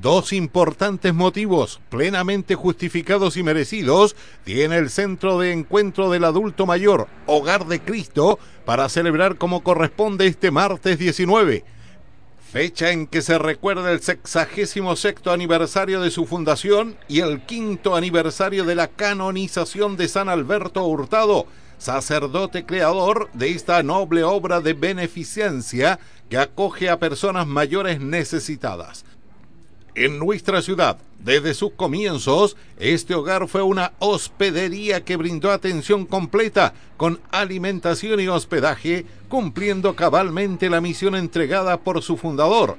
Dos importantes motivos, plenamente justificados y merecidos, tiene el Centro de Encuentro del Adulto Mayor, Hogar de Cristo, para celebrar como corresponde este martes 19 fecha en que se recuerda el 66 aniversario de su fundación y el quinto aniversario de la canonización de San Alberto Hurtado, sacerdote creador de esta noble obra de beneficencia que acoge a personas mayores necesitadas. En nuestra ciudad, desde sus comienzos, este hogar fue una hospedería que brindó atención completa con alimentación y hospedaje, cumpliendo cabalmente la misión entregada por su fundador.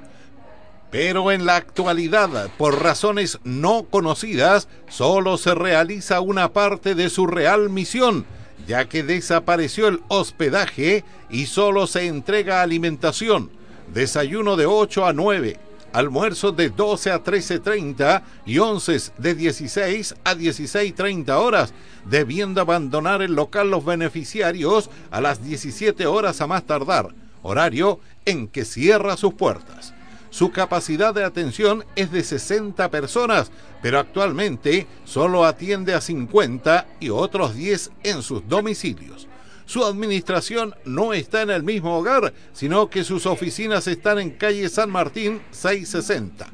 Pero en la actualidad, por razones no conocidas, solo se realiza una parte de su real misión, ya que desapareció el hospedaje y solo se entrega alimentación, desayuno de 8 a 9, Almuerzo de 12 a 13.30 y 11 de 16 a 16.30 horas, debiendo abandonar el local los beneficiarios a las 17 horas a más tardar, horario en que cierra sus puertas. Su capacidad de atención es de 60 personas, pero actualmente solo atiende a 50 y otros 10 en sus domicilios. Su administración no está en el mismo hogar, sino que sus oficinas están en calle San Martín 660.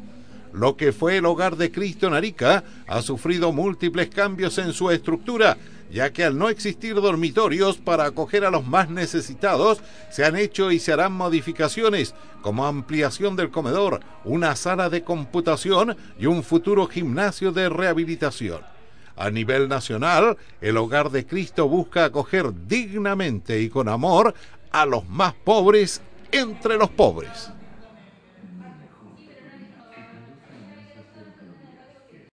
Lo que fue el hogar de Cristo Narica ha sufrido múltiples cambios en su estructura, ya que al no existir dormitorios para acoger a los más necesitados, se han hecho y se harán modificaciones, como ampliación del comedor, una sala de computación y un futuro gimnasio de rehabilitación. A nivel nacional, el Hogar de Cristo busca acoger dignamente y con amor a los más pobres entre los pobres.